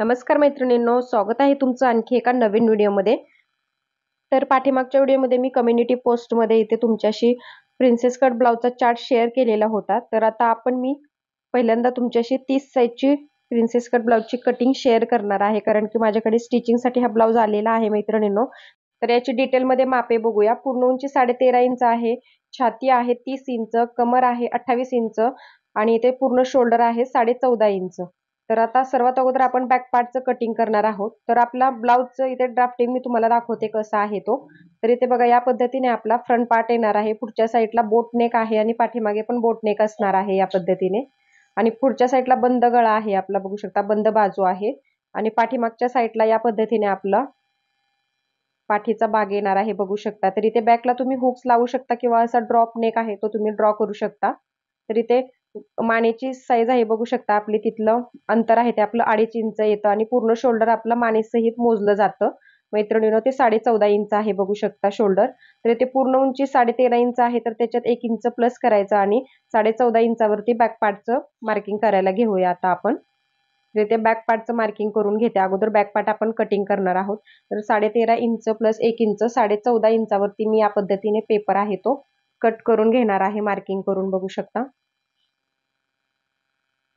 नमस्कार मैत्रिणींनो स्वागत आहे तुमचं आणखी एका नवीन व्हिडिओमध्ये तर पाठीमागच्या व्हिडिओमध्ये मी कम्युनिटी पोस्टमध्ये इथे तुमच्याशी प्रिन्सेस कट ब्लाउजचा चार्ट शेअर केलेला होता तर आता आपण मी पहिल्यांदा तुमच्याशी तीस साईजची प्रिन्सेस कट ब्लाउजची कटिंग शेअर करणार आहे कारण की माझ्याकडे स्टिचिंगसाठी हा ब्लाऊज आलेला आहे मैत्रिणींनो तर याची डिटेलमध्ये मापे बघूया पूर्ण उंची साडेतेरा इंच आहे छाती आहे तीस इंच कमर आहे अठ्ठावीस इंच आणि इथे पूर्ण शोल्डर आहे साडे चौदा इंच तर आता सर्वात अगोदर आपण बॅक पार्टचं कटिंग करणार आहोत तर आपला ब्लाऊजचं इथे ड्राफ्टिंग मी तुम्हाला दाखवते कसा आहे तो तर इथे बघा या पद्धतीने आपला फ्रंट पार्ट येणार आहे पुढच्या साईडला बोट नेक आहे आणि पाठीमागे पण बोट नेक असणार आहे या पद्धतीने आणि पुढच्या साईडला बंद गळा आहे आपला बघू शकता बंद बाजू आहे आणि पाठीमागच्या साईडला या पद्धतीने आपला पाठीचा बाग येणार आहे बघू शकता तर इथे बॅकला तुम्ही हुक्स लावू शकता किंवा असा ड्रॉप नेक आहे तो तुम्ही ड्रॉ करू शकता तर इथे मानेची साईज आहे बघू शकता आपली तिथलं अंतर आहे ते आपलं अडीच इंच येतं आणि पूर्ण शोल्डर आपलं मानेसहित मोजलं जातं मैत्रिणीनं ते साडे चौदा इंच आहे बघू शकता शोल्डर तर ते पूर्ण उंची साडे तेरा इंच आहे तर त्याच्यात एक इंच प्लस करायचं आणि साडे चौदा इंचावरती बॅक पार्टचं मार्किंग करायला घेऊया आता आपण तर ते बॅक पार्टचं मार्किंग करून घेते अगोदर बॅक पार्ट आपण कटिंग करणार आहोत तर साडे तेरा इंच प्लस एक इंच साडे चौदा इंचावरती मी या पद्धतीने पेपर आहे तो कट करून घेणार आहे मार्किंग करून बघू शकता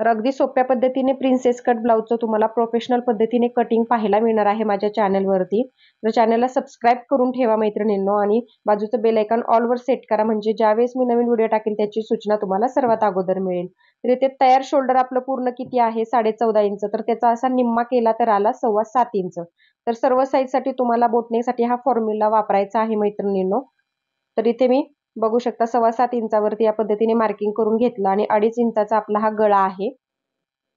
तर अगदी सोप्या पद्धतीने प्रिन्सेस कट ब्लाऊजचं तुम्हाला प्रोफेशनल पद्धतीने कटिंग पाहायला मिळणार आहे माझ्या चॅनलवरती तर चॅनलला सबस्क्राईब करून ठेवा मैत्रिणींनो आणि बाजूचं बेल आयकॉन ऑलवर सेट करा म्हणजे ज्यावेळेस मी नवीन व्हिडिओ टाकेल त्याची सूचना तुम्हाला सर्वात अगोदर मिळेल तर इथे तयार शोल्डर आपलं पूर्ण किती आहे साडे चौदा इंच तर त्याचा असा निम्मा केला तर आला सव्वा सात इंच तर सर्व साईजसाठी तुम्हाला बोटणेसाठी हा फॉर्म्युला वापरायचा आहे मैत्रिणींनो तर इथे मी बघू शकता सव्वा सात इंचावरती या पद्धतीने मार्किंग करून घेतलं आणि अडीच इंचाचा आपला हा गळा आहे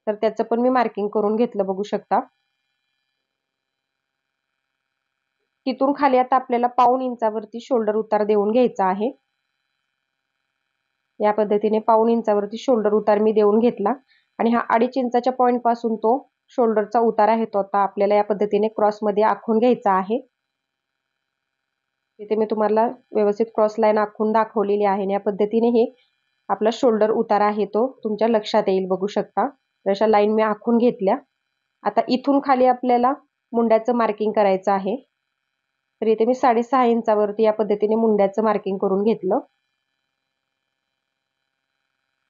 तर त्याचं पण मी मार्किंग करून घेतलं बघू शकता तिथून खाली आता आपल्याला पाऊन इंचावरती शोल्डर उतार देऊन घ्यायचा आहे या पद्धतीने पाऊन इंचावरती शोल्डर उतार मी देऊन घेतला आणि हा अडीच इंचाच्या पॉईंट पासून तो शोल्डरचा उतार आहे तो आता आपल्याला या पद्धतीने क्रॉस मध्ये आखून घ्यायचा आहे तिथे मी तुम्हाला व्यवस्थित क्रॉस लाईन आखून दाखवलेली आहे आणि या पद्धतीने हे आपला शोल्डर उतारा आहे तो तुमच्या लक्षात येईल बघू शकता तर अशा लाईन मी आखून घेतल्या आता इथून खाली आपल्याला मुंड्याचं मार्किंग करायचं आहे तर इथे मी साडेसहा इंचावरती या पद्धतीने मुंड्याचं मार्किंग करून घेतलं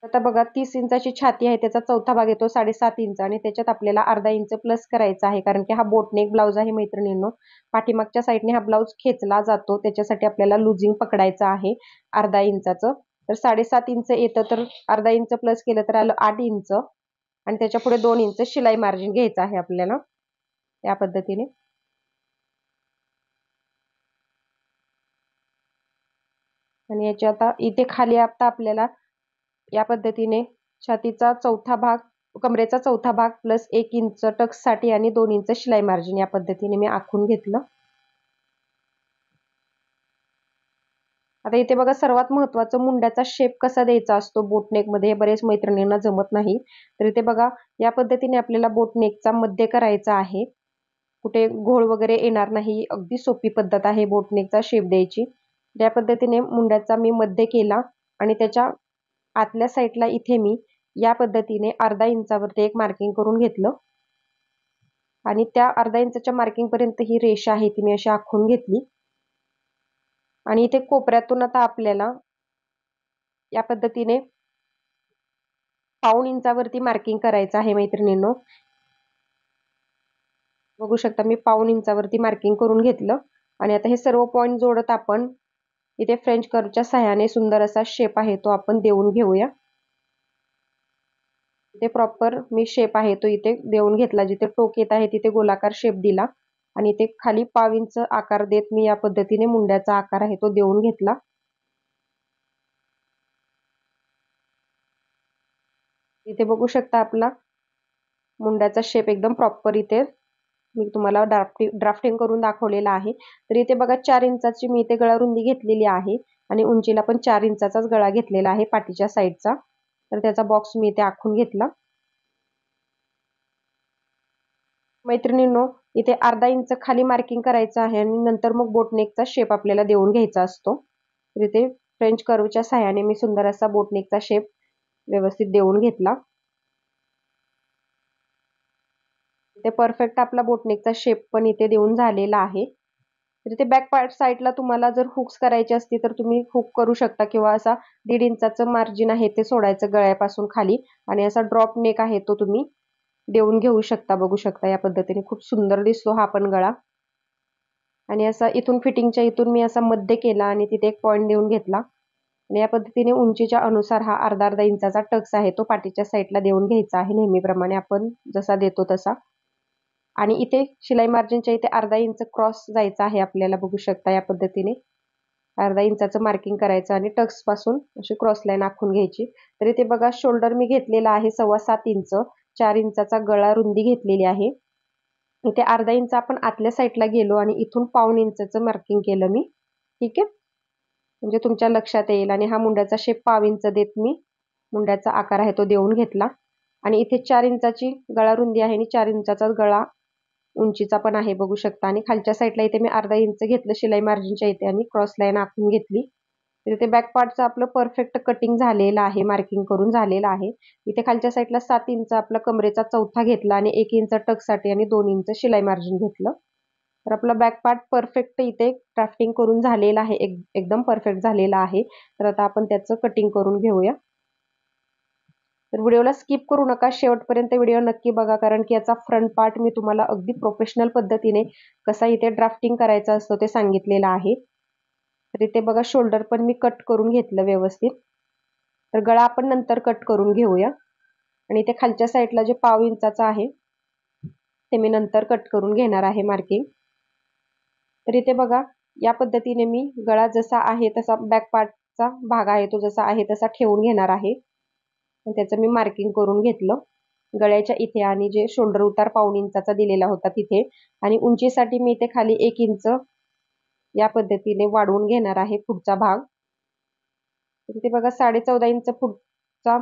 आता बघा तीस इंचाची छाती आहे त्याचा चौथा भाग येतो साडेसात इंच आणि त्याच्यात आपल्याला अर्धा इंच प्लस करायचा आहे कारण की हा बोटनेक ब्लाऊज आहे मैत्रिणींनो पाठीमागच्या साईडने हा ब्लाऊज खेचला जातो त्याच्यासाठी आपल्याला लुझिंग पकडायचं आहे अर्धा इंचाचं तर साडेसात इंच येतं तर अर्धा इंच प्लस केलं तर आलं आठ इंच आणि त्याच्या पुढे दोन इंच शिलाई मार्जिन घ्यायचं आहे आपल्याला या पद्धतीने आणि याच्या आता इथे खाली आता आपल्याला या पद्धतीने छातीचा चौथा भाग कमरेचा चौथा भाग प्लस एक इंच टक्ससाठी आणि दोन इंच शिलाई मार्जिन या पद्धतीने मी आखून घेतलं आता इथे बघा सर्वात महत्वाचं मुंड्याचा शेप कसा द्यायचा असतो बोटनेकमध्ये हे बरेच मैत्रिणींना जमत नाही तर इथे बघा या पद्धतीने आपल्याला बोटनेकचा मध्य करायचा आहे कुठे घोळ वगैरे येणार नाही अगदी सोपी पद्धत आहे बोटनेकचा शेप द्यायची या पद्धतीने मुंड्याचा मी मध्य केला आणि त्याच्या आतल्या साईडला इथे मी या पद्धतीने अर्धा इंचावरती एक मार्किंग करून घेतलं आणि त्या अर्धा इंचाच्या मार्किंगपर्यंत ही रेषा आहे ती मी अशी आखून घेतली आणि इथे कोपऱ्यातून आता आपल्याला या पद्धतीने पाऊण इंचावरती मार्किंग करायचं आहे मैत्रिणींनो बघू शकता मी पाऊण इंचावरती मार्किंग करून घेतलं आणि आता हे सर्व पॉईंट जोडत आपण इथे फ्रेंच करच्या सहाय्याने सुंदर असा शेप आहे तो आपण देऊन घेऊया इथे प्रॉपर मी शेप आहे तो इथे देऊन घेतला जिथे टोक येत आहे तिथे गोलाकार शेप दिला आणि इथे खाली पाव इंच आकार देत मी या पद्धतीने मुंड्याचा आकार आहे तो देऊन घेतला इथे बघू शकता आपला मुंड्याचा शेप एकदम प्रॉपर इथे मी तुम्हाला ड्राफ्टिंग ड्राफ्टिंग करून दाखवलेला आहे तर इथे बघा चार इंचाची मी इथे गळा रुंदी घेतलेली आहे आणि उंचीला पण चार इंचाचाच गळा घेतलेला आहे पाठीच्या साईडचा तर त्याचा बॉक्स मी इथे आखून घेतला मैत्रिणींनो इथे अर्धा इंच खाली मार्किंग करायचं आहे आणि नंतर मग बोटनेकचा शेप आपल्याला देऊन घ्यायचा असतो तर इथे फ्रेंच कर्वच्या सहाय्याने मी सुंदर असा बोटनेकचा शेप व्यवस्थित देऊन घेतला ते परफेक्ट आपला बोटनेकचा शेप पण इथे देऊन झालेला आहे तर इथे बॅक पार्ट साईडला तुम्हाला जर हुक्स करायचे असतील तर तुम्ही हुक करू शकता किंवा असा दीड इंचाचं मार्जिन आहे ते सोडायचं गळ्यापासून खाली आणि असा ड्रॉप नेक आहे तो तुम्ही देऊन घेऊ शकता बघू शकता या पद्धतीने खूप सुंदर दिसतो हा पण गळा आणि असा इथून फिटिंगच्या इथून मी असा मध्य केला आणि तिथे एक पॉईंट देऊन घेतला आणि या पद्धतीने उंचीच्या अनुसार हा अर्धा अर्धा इंचाचा टक्स आहे तो पाठीच्या साईडला देऊन घ्यायचा आहे नेहमीप्रमाणे आपण जसा देतो तसा आणि इथे शिलाई मार्जिनच्या इथे अर्धा इंच क्रॉस जायचा आहे आपल्याला बघू शकता या पद्धतीने अर्धा इंचाचं मार्किंग करायचं आणि टक्सपासून अशी क्रॉस लाईन आखून घ्यायची तर इथे बघा शोल्डर मी घेतलेला आहे सव्वा सात इंच चार इंचाचा गळा रुंदी घेतलेली आहे इथे अर्धा इंच आपण आतल्या साईडला गेलो आणि इथून पाऊन इंचचं मार्किंग केलं मी ठीक आहे म्हणजे तुमच्या लक्षात येईल आणि हा मुंड्याचा शेप पाव इंच देत मी मुंड्याचा आकार आहे तो देऊन घेतला आणि इथे चार इंचाची गळा रुंदी आहे आणि चार इंचाचा गळा उंचीचा पण आहे बघू शकता आणि खालच्या साईडला इथे मी अर्धा इंच घेतलं शिलाई मार्जिनच्या इथे आणि क्रॉस लाईन आखून घेतली इथे बॅक पार्टचं आपलं परफेक्ट कटिंग झालेलं आहे मार्किंग करून झालेलं आहे इथे खालच्या साईडला सात इंच आपला कमरेचा चौथा घेतला आणि एक इंच टकसाठी आणि दोन इंच शिलाई मार्जिन घेतलं तर आपला बॅक पार्ट परफेक्ट इथे क्राफ्टिंग करून झालेला आहे एक एकदम परफेक्ट झालेला आहे तर आता आपण त्याचं कटिंग करून घेऊया तर व्हिडिओला स्किप करू नका शेवटपर्यंत व्हिडिओ नक्की बघा कारण की याचा फ्रंट पार्ट मी तुम्हाला अगदी प्रोफेशनल पद्धतीने कसा इथे ड्राफ्टिंग करायचा असतो ते सांगितलेलं आहे तर इथे बघा शोल्डर पण मी कट करून घेतलं व्यवस्थित तर गळा आपण नंतर कट करून घेऊया आणि इथे खालच्या साईडला जे पाव इंचाचा आहे ते मी नंतर कट करून घेणार आहे मार्किंग तर इथे बघा या पद्धतीने मी गळा जसा आहे तसा बॅक पार्टचा भाग आहे तो जसा आहे तसा ठेवून घेणार आहे त्याचं मी मार्किंग करून घेतलं गळ्याच्या इथे आणि जे शोल्डर उतार पाऊन इंचाचा दिलेला होता तिथे आणि उंचीसाठी मी इथे खाली एक इंच या पद्धतीने वाढवून घेणार आहे पुढचा भाग तिथे बघा साडे चौदा इंच पुढचा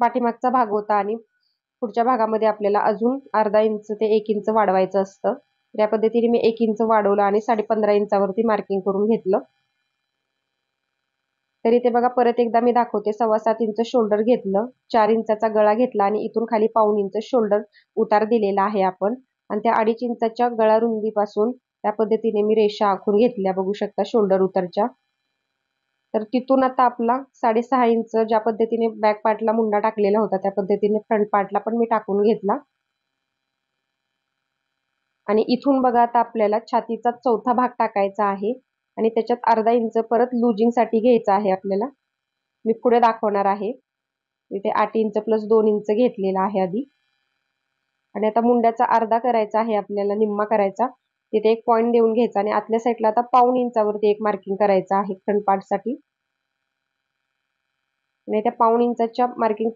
पाठीमागचा भाग होता आणि पुढच्या भागामध्ये आपल्याला अजून अर्धा इंच ते एक इंच वाढवायचं असतं या पद्धतीने मी एक इंच वाढवलं आणि साडे पंधरा इंचावरती मार्किंग करून घेतलं तरी इथे बघा परत एकदा मी दाखवते सव्वा सात इंच शोल्डर घेतलं चार इंचाचा गळा घेतला आणि इथून खाली पाऊन इंच शोल्डर उतार दिलेला आहे आपण आणि त्या अडीच इंचाच्या गळा रुंदीपासून त्या पद्धतीने मी रेषा आखून घेतल्या बघू शकता शोल्डर उतरच्या तर तिथून आता आपला साडेसहा इंच ज्या पद्धतीने बॅक पार्टला मुंडा टाकलेला होता त्या पद्धतीने फ्रंट पार्टला पण मी टाकून घेतला आणि इथून बघा आता आपल्याला छातीचा चौथा भाग टाकायचा आहे आणि त्याच्यात अर्धा इंच परत लुजिंगसाठी घ्यायचं आहे आपल्याला मी पुढे दाखवणार आहे इथे आठ इंच प्लस दोन इंच घेतलेला आहे आधी आणि आता मुंड्याचा अर्धा करायचा आहे आपल्याला निम्मा करायचा तिथे एक पॉईंट देऊन घ्यायचा आणि आतल्या साईडला आता पाऊन इंचावरती एक मार्किंग करायचं आहे फ्रंट पार्टसाठी आणि त्या पाऊन इंचाच्या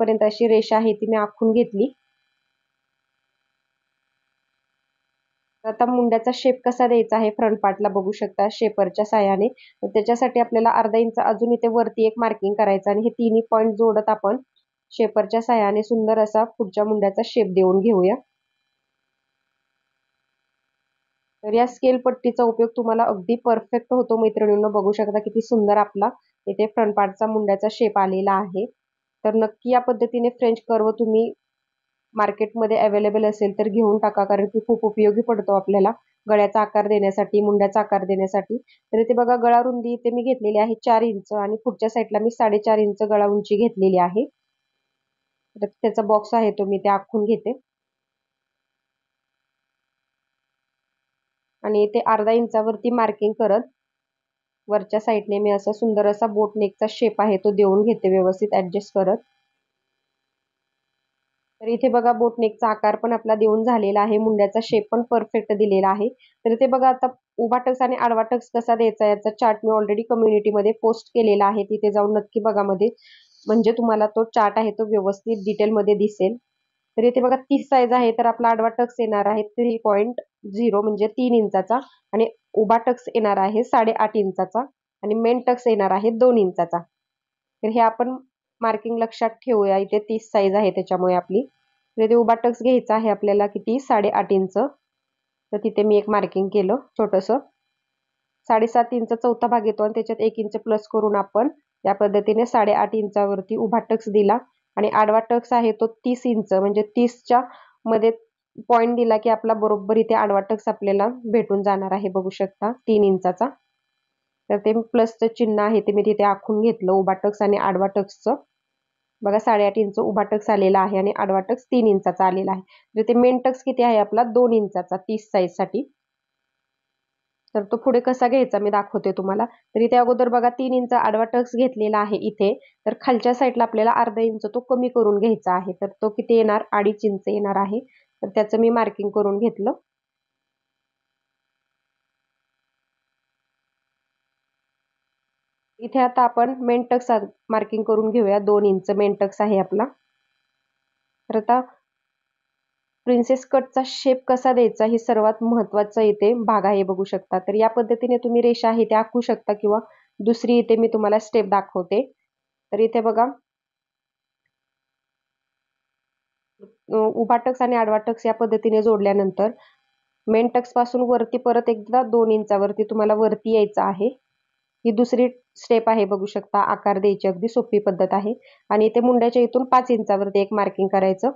पर्यंत अशी रेषा आहे ती मी आखून घेतली आता मुंड्याचा शेप कसा द्यायचा आहे फ्रंट पार्टला बघू शकता शेपरच्या साह्याने त्याच्यासाठी आपल्याला अर्धा इंच अजून इथे वरती एक मार्किंग करायचं आणि हे तिन्ही पॉईंट जोडत आपण शेपरच्या साह्याने सुंदर असा पुढच्या मुंड्याचा शेप देऊन घेऊया तर या स्केल पट्टीचा उपयोग तुम्हाला अगदी परफेक्ट होतो मैत्रिणींना बघू शकता किती सुंदर आपला इथे फ्रंट पार्टचा मुंड्याचा शेप आलेला आहे तर नक्की या पद्धतीने फ्रेंच कर्व तुम्ही मार्केटमध्ये अवेलेबल असेल तर घेऊन टाका कारण की खूप उपयोगी पडतो आपल्याला गळ्याचा आकार देण्यासाठी मुंड्याचा आकार देण्यासाठी तर इथे बघा गळा रुंदी इथे मी घेतलेली आहे चार इंच आणि पुढच्या साईडला मी साडेचार इंच गळा उंची घेतलेली आहे तर त्याचा बॉक्स आहे तो मी ते आखून घेते आणि इथे अर्धा इंचावरती मार्किंग करत वरच्या साईडने मी असा सुंदर असा बोट नेकचा शेप आहे तो देऊन घेते व्यवस्थित ऍडजस्ट करत तर इथे बघा बोटनेकचा आकार पण आपला देऊन झालेला आहे मुंड्याचा शेप पण परफेक्ट दिलेला आहे तर इथे बघा आता उभा टक्स आणि आडवा टक्स कसा द्यायचा याचा चार्ट मी ऑलरेडी कम्युनिटीमध्ये पोस्ट केलेला आहे तिथे जाऊन नक्की बघा मध्ये म्हणजे तुम्हाला तो चार्ट आहे तो व्यवस्थित डिटेलमध्ये दिसेल तर इथे बघा तीस साईज आहे तर आपला आडवा टक्स येणार आहे थ्री पॉईंट झिरो म्हणजे तीन इंचाचा आणि उभा टक्स येणार आहे साडेआठ इंचाचा आणि मेन टक्स येणार आहे दोन इंचाचा तर हे आपण मार्किंग लक्षात ठेवूया इथे तीस साईज आहे त्याच्यामुळे आपली तिथे उभा टक्स घ्यायचा आहे आपल्याला किती साडेआठ इंच तर तिथे मी एक मार्किंग केलं छोटंसं साडेसात इंच चौथा भाग येतो आणि त्याच्यात एक इंच प्लस करून आपण या पद्धतीने साडेआठ इंचावरती उभा टक्स दिला आणि आडवा टक्स आहे तो तीस इंच म्हणजे तीसच्या मध्ये पॉइंट दिला की आपला बरोबर इथे आडवा टक्स आपल्याला भेटून जाणार आहे बघू शकता तीन इंचाचा तर ते प्लसचं चिन्ह आहे ते मी तिथे आखून घेतलं उभा टक्स आणि आडवा टक्सचं बघा साडेआठ इंच उभा टक्स आलेला आहे आणि आडवा टक्स तीन इंचाचा आलेला आहे तर ते मेन टक्स किती आहे आपला दोन इंचाचा तीस साठी तर तो पुढे कसा घ्यायचा मी दाखवते तुम्हाला तर इथे अगोदर बघा तीन इंच आडवा टक्स घेतलेला आहे इथे तर खालच्या साईडला आपल्याला अर्धा इंच तो कमी करून घ्यायचा आहे तर तो किती येणार अडीच इंच येणार आहे तर त्याचं मी मार्किंग करून घेतलं इथे आता आपण मेंटक्स मार्किंग करून घेऊया दोन इंच मेंटक्स आहे आपला तर आता प्रिन्सेस कटचा शेप कसा द्यायचा हे सर्वात महत्त्वाचं इथे भाग आहे बघू शकता तर या पद्धतीने तुम्ही रेषा आहे ते आखू शकता किंवा दुसरी इथे मी तुम्हाला स्टेप दाखवते तर इथे बघा उभा आणि आडवा या पद्धतीने जोडल्यानंतर मेन टक्स पासून वरती परत एकदा दोन इंचावरती तुम्हाला वरती यायचं आहे ही दुसरी स्टेप आहे बघू शकता आकार द्यायची अगदी सोपी पद्धत आहे आणि इथे मुंड्याच्या इथून पाच इंचावरती एक मार्किंग करायचं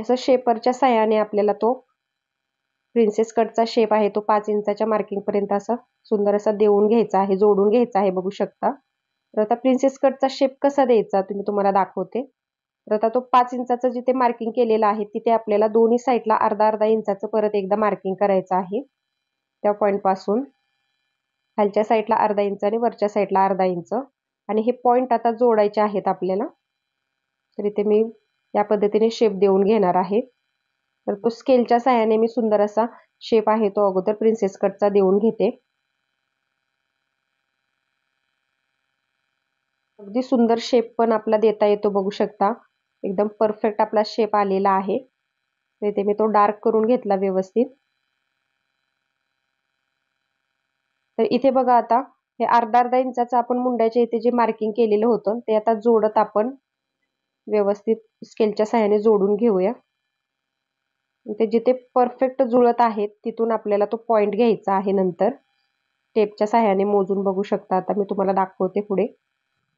असं शेपरच्या सहाय्याने आपल्याला तो प्रिन्सेस कटचा शेप आहे तो पाच इंचाच्या मार्किंगपर्यंत असं सुंदर असा देऊन घ्यायचा आहे जोडून घ्यायचा आहे बघू शकता तर आता प्रिन्सेस कटचा शेप कसा द्यायचा तुम्ही तुम्हाला दाखवते तर आता तो पाच इंचाचं जिथे मार्किंग केलेला आहे तिथे आपल्याला दोन्ही साईडला अर्धा अर्धा इंचाचं परत एकदा मार्किंग करायचं आहे त्या पॉईंटपासून खालच्या साईडला अर्धा इंच आणि वरच्या साईडला अर्धा इंच आणि हे पॉईंट आता जोडायचे आहेत आपल्याला तर इथे मी या पद्धतीने शेप देऊन घेणार आहे तर तो स्केलच्या साह्याने मी सुंदर असा शेप आहे तो अगोदर प्रिन्सेस कटचा देऊन घेते अगदी सुंदर शेप पण आपला देता येतो बघू शकता एकदम परफेक्ट आपला शेप आलेला आहे तर इथे मी तो डार्क करून घेतला व्यवस्थित तर इथे बघा आता हे अर्धा अर्धा इंचाचं आपण मुंड्याचे इथे जे मार्किंग केलेलं होतं ते आता जोडत आपण व्यवस्थित स्केलच्या सहाय्याने जोडून घेऊया ते जिथे परफेक्ट जुळत आहेत तिथून आपल्याला तो पॉइंट घ्यायचा आहे नंतर टेपच्या सहाय्याने मोजून बघू शकता आता मी तुम्हाला दाखवते पुढे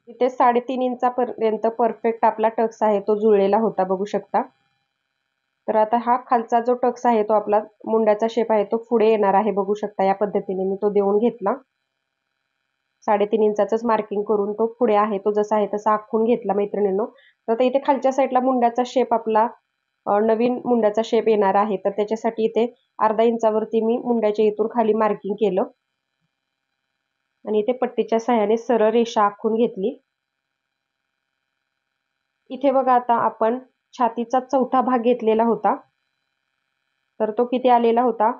इथे साडेतीन इंचापर्यंत परफेक्ट आपला टक्स आहे तो जुळलेला होता बघू शकता तर आता हा खालचा जो टक्स आहे तो आपला मुंड्याचा शेप आहे तो पुढे येणार आहे बघू शकता या पद्धतीने मी तो देऊन घेतला साडेतीन इंचाच मार्किंग करून तो पुढे आहे तो जसा आहे तसा आखून घेतला मैत्रिणींनो तर इथे खालच्या साईडला मुंड्याचा शेप आपला नवीन मुंड्याचा शेप येणार आहे तर त्याच्यासाठी इथे अर्धा इंचावरती मी मुंड्याच्या इथून खाली मार्किंग केलं आणि इथे पट्टीच्या सहाय्याने सरळ रेषा आखून घेतली इथे बघा आता आपण छातीचा चौथा भाग घेतलेला होता तर तो किती आलेला होता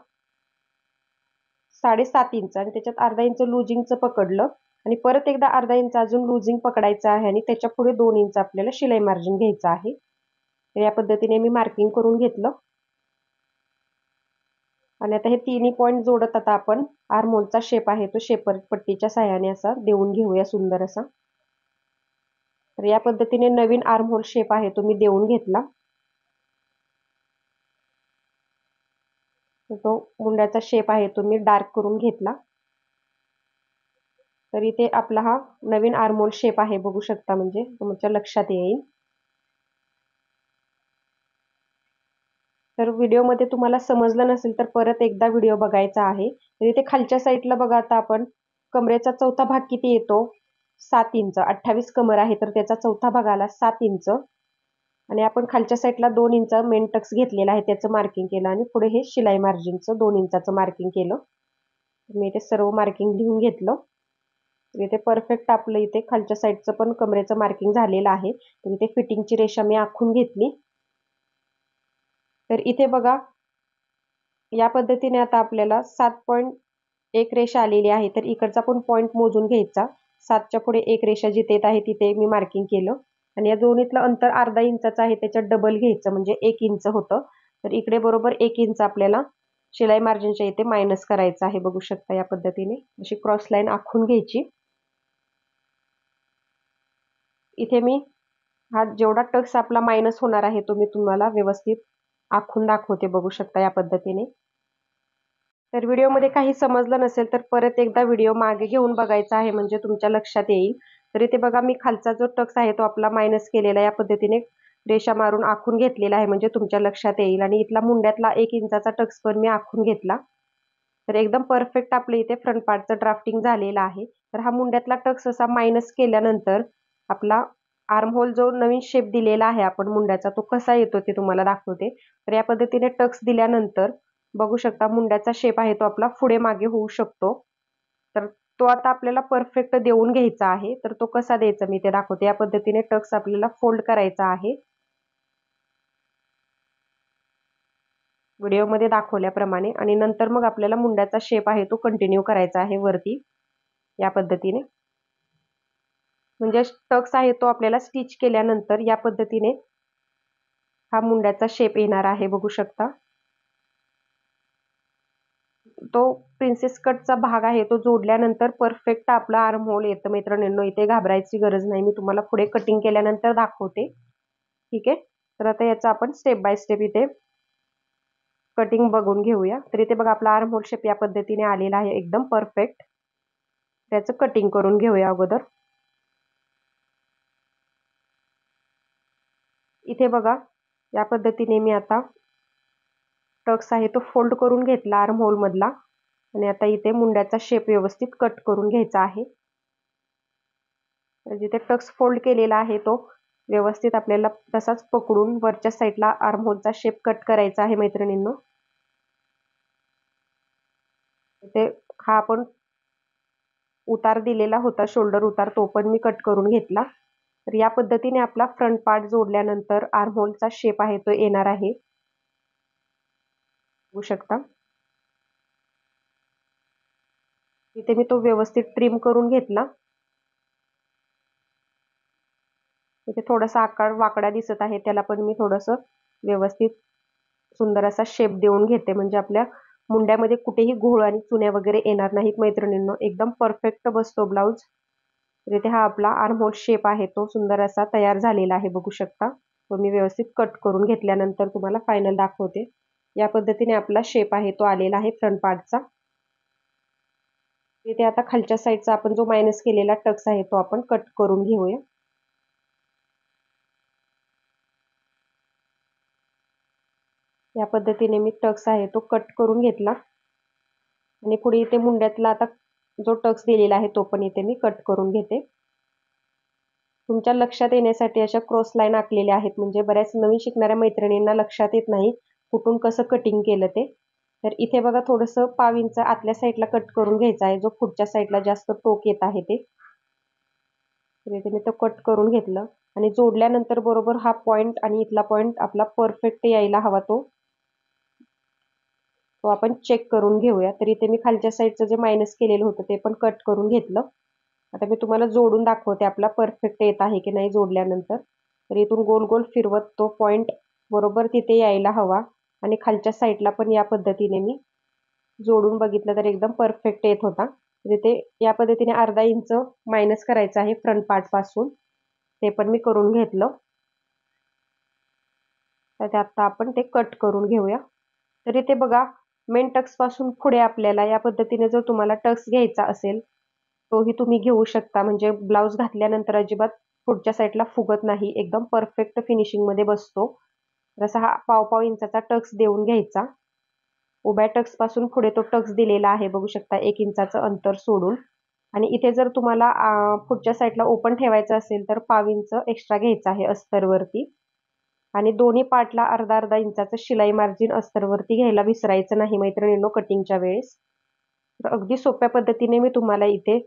साडेसात इंच आणि त्याच्यात अर्धा इंच लुजिंगचं पकडलं आणि परत एकदा अर्धा इंच अजून लुझिंग पकडायचं आहे आणि त्याच्या पुढे दोन इंच आपल्याला शिलाई मार्जिन घ्यायचं आहे तर या पद्धतीने मी मार्किंग करून घेतलं आणि आता हे तिन्ही पॉईंट जोडत आता आपण आरमोलचा शेप आहे तो शेपर पट्टीच्या सहाय्याने असा देऊन घेऊया सुंदर असा तर या पद्धतीने नवीन आर्महोल शेप आहे तो मी देऊन घेतला तो मुंड्याचा शेप आहे तो मी डार्क करून घेतला तर इथे आपला हा नवीन आर्मोल शेप आहे बघू शकता म्हणजे तुमच्या लक्षात येईल तर व्हिडिओमध्ये तुम्हाला समजलं नसेल तर परत एकदा व्हिडिओ बघायचा आहे तर इथे खालच्या साईडला बघा आता आपण कमरेचा चौथा भाग किती येतो सात इंच अठ्ठावीस कमर आहे तर त्याचा चौथा भाग आला सात इंच आणि आपण खालच्या साईडला दोन इंच मेन टक्स घेतलेला आहे त्याचं मार्किंग केलं आणि पुढे हे शिलाई मार्जिनचं दोन इंचाचं मार्किंग केलं मी इथे सर्व मार्किंग लिहून घेतलं इथे परफेक्ट आपलं इथे खालच्या साईडचं पण कमरेचं मार्किंग झालेलं आहे तर इथे फिटिंगची रेषा मी आखून घेतली तर इथे बघा या पद्धतीने आता आपल्याला सात पॉईंट एक रेषा आलेली आहे तर इकडचा पण पॉईंट मोजून घ्यायचा सातच्या पुढे एक रेषा जिथे येत आहे तिथे मी मार्किंग केलं आणि या दोन्हीतलं अंतर अर्धा इंचाचं आहे त्याच्यात डबल घ्यायचं म्हणजे एक इंच होतं तर इकडे बरोबर एक इंच आपल्याला शिलाई मार्जिनच्या इथे मायनस करायचं आहे बघू शकता या पद्धतीने अशी क्रॉस लाईन आखून घ्यायची इथे मी हा जेवढा टक्स आपला मायनस होणार आहे तो मी तुम्हाला व्यवस्थित आखून दाखवते बघू शकता या पद्धतीने तर व्हिडिओमध्ये काही समजलं नसेल तर परत एकदा व्हिडिओ मागे घेऊन बघायचा आहे म्हणजे तुमच्या लक्षात येईल तर इथे बघा मी खालचा जो टक्स आहे तो आपला मायनस केलेला या पद्धतीने रेषा मारून आखून घेतलेला आहे म्हणजे तुमच्या लक्षात येईल आणि इथला मुंड्यातला एक इंचाचा टक्स पण मी आखून घेतला तर एकदम परफेक्ट आपलं इथे फ्रंट पार्टचं ड्राफ्टिंग झालेलं आहे तर हा मुंड्यातला टक्स असा मायनस केल्यानंतर आपला आर्म होल जो नवीन शेप दिलेला आहे आपण मुंड्याचा तो कसा येतो ते तुम्हाला दाखवते तर या पद्धतीने टक्स दिल्यानंतर बघू शकता मुंड्याचा शेप आहे तो आपला पुढे मागे होऊ शकतो तर तो आता आपल्याला परफेक्ट देऊन घ्यायचा आहे तर तो कसा द्यायचा मी ते दाखवते या पद्धतीने टक्स आपल्याला फोल्ड करायचा आहे व्हिडिओमध्ये दाखवल्याप्रमाणे आणि नंतर मग आपल्याला मुंड्याचा शेप आहे तो कंटिन्यू करायचा आहे वरती या पद्धतीने म्हणजे टक्स आहे तो आपल्याला स्टिच केल्यानंतर या पद्धतीने हा मुंड्याचा शेप येणार आहे बघू शकता तो प्रिन्सेस कटचा भाग आहे तो जोडल्यानंतर परफेक्ट आपला आर्म होल येतं मैत्रिणींनो इथे घाबरायची गरज नाही मी तुम्हाला पुढे कटिंग केल्यानंतर दाखवते ठीक आहे तर आता याचा आपण स्टेप बाय स्टेप इथे कटिंग बघून घेऊया तर इथे बघा आपला आर्म होल शेप या पद्धतीने आलेला आहे एकदम परफेक्ट त्याचं कटिंग करून घेऊया अगोदर इथे बघा या पद्धतीने मी आता टक्स आहे तो फोल्ड करून घेतला आर्म मधला आणि आता इथे मुंड्याचा शेप व्यवस्थित कट करून घ्यायचा आहे जिथे टक्स फोल्ड केलेला आहे तो व्यवस्थित आपल्याला तसाच पकडून वरच्या साईडला आर्महोलचा शेप कट करायचा आहे मैत्रिणींनो इथे हा आपण उतार दिलेला होता शोल्डर उतार तो पण मी कट करून घेतला तर या पद्धतीने आपला फ्रंट पार्ट जोडल्यानंतर होलचा शेप आहे तो येणार आहे बघू शकता इथे मी तो व्यवस्थित ट्रिम करून घेतला इथे थोडासा आकार वाकडा दिसत आहे त्याला पण मी थोडस व्यवस्थित सुंदर असा शेप देऊन घेते म्हणजे आपल्या मुंड्यामध्ये कुठेही घोळ आणि चुन्या वगैरे येणार नाहीत मैत्रिणींनो एकदम परफेक्ट बसतो ब्लाऊज तर इथे हा आपला आर्मोल शेप आहे तो सुंदर असा तयार झालेला आहे बघू शकता तो मी व्यवस्थित कट करून घेतल्यानंतर तुम्हाला फायनल दाखवते या पद्धतीने आपला शेप आहे तो आलेला आहे फ्रंट पार्टचा इथे आता खालच्या साईडचा आपण जो मायनस केलेला टक्स आहे तो आपण कट करून घेऊया या पद्धतीने मी टक्स आहे तो कट करून घेतला आणि पुढे इथे मुंड्यातला आता जो टक्स दिलेला आहे तो पण इथे मी कट करून घेते तुमच्या लक्षात येण्यासाठी अशा क्रॉस लाईन आखलेल्या आहेत म्हणजे बऱ्याच नवीन शिकणाऱ्या मैत्रिणींना लक्षात येत नाही कुठून कसं कटिंग केलं ते तर इथे बघा थोडंसं पाव इंच आतल्या साईडला कट करून घ्यायचा आहे जो पुढच्या साईडला जास्त टोक येत आहे ते इथे मी तो कट करून घेतलं आणि जोडल्यानंतर बरोबर हा पॉईंट आणि इथला पॉईंट आपला परफेक्ट यायला हवा तो तो आपण चेक करून घेऊया तर इथे मी खालच्या साईडचं जे मायनस केलेलं होतं ते पण कट करून घेतलं आता मी तुम्हाला जोडून दाखवते आपला परफेक्ट येत आहे की नाही जोडल्यानंतर तर इथून गोल गोल फिरवत तो पॉईंट बरोबर तिथे यायला हवा आणि खालच्या साईडला पण या पद्धतीने मी जोडून बघितलं तर एकदम परफेक्ट येत होता म्हणजे ते या पद्धतीने अर्धा इंच मायनस करायचं आहे फ्रंट पार्टपासून ते पण मी करून घेतलं तर आता आपण ते कट करून घेऊया तर इथे बघा मेन टक्सपासून पुढे आपल्याला या पद्धतीने जर तुम्हाला टक्स घ्यायचा असेल तोही तुम्ही घेऊ शकता म्हणजे ब्लाऊज घातल्यानंतर अजिबात पुढच्या साईडला फुगत नाही एकदम परफेक्ट फिनिशिंगमध्ये बसतो जसा हा पाव पाव इंचाचा टक्स देऊन घ्यायचा उभ्या टक्सपासून पुढे तो टक्स दिलेला आहे बघू शकता एक इंचाचं अंतर सोडून आणि इथे जर तुम्हाला पुढच्या साईडला ओपन ठेवायचं असेल तर पाव इंच एक्स्ट्रा घ्यायचं आहे अस्तरवरती आणि दोन्ही पार्टला अर्धा अर्धा इंचाचं शिलाई मार्जिन अस्तरवरती घ्यायला विसरायचं नाही मैत्रिणींनो कटिंगच्या वेळेस तर अगदी सोप्या पद्धतीने मी तुम्हाला इथे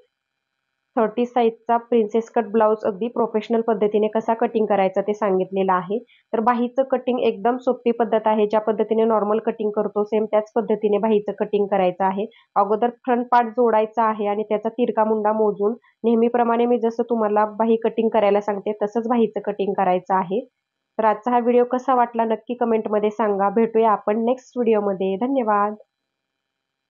थर्टी साईजचा प्रिन्सेस कट ब्लाऊज अगदी प्रोफेशनल पद्धतीने कसा कटिंग करायचा ते सांगितलेलं आहे तर बाहीचं कटिंग एकदम सोपी पद्धत आहे ज्या पद्धतीने नॉर्मल कटिंग करतो सेम त्याच पद्धतीने बाहीचं कटिंग करायचं आहे अगोदर फ्रंट पार्ट जोडायचा आहे आणि त्याचा तिरका मुंडा मोजून नेहमीप्रमाणे मी जसं तुम्हाला बाही कटिंग करायला सांगते तसंच बाहीचं कटिंग करायचं आहे तर आजचा हा व्हिडिओ कसा वाटला नक्की कमेंटमध्ये सांगा भेटूया आपण नेक्स्ट व्हिडिओमध्ये धन्यवाद